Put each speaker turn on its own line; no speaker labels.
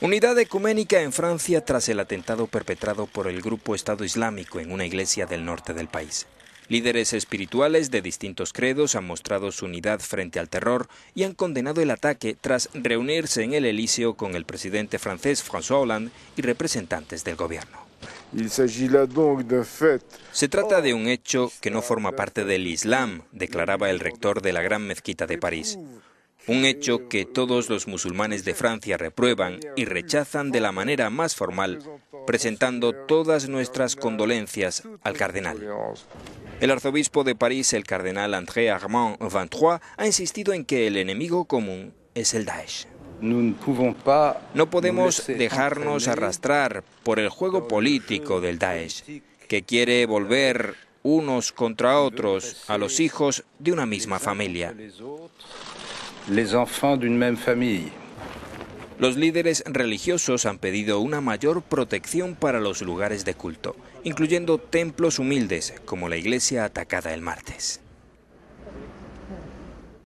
Unidad ecuménica en Francia tras el atentado perpetrado por el grupo Estado Islámico en una iglesia del norte del país. Líderes espirituales de distintos credos han mostrado su unidad frente al terror y han condenado el ataque tras reunirse en el Elíseo con el presidente francés François Hollande y representantes del gobierno. Se trata de un hecho que no forma parte del Islam, declaraba el rector de la Gran Mezquita de París un hecho que todos los musulmanes de Francia reprueban y rechazan de la manera más formal, presentando todas nuestras condolencias al cardenal. El arzobispo de París, el cardenal André Armand XXIII, ha insistido en que el enemigo común es el Daesh. No podemos dejarnos arrastrar por el juego político del Daesh, que quiere volver unos contra otros a los hijos de una misma familia les enfants Los líderes religiosos han pedido una mayor protección para los lugares de culto, incluyendo templos humildes, como la iglesia atacada el martes.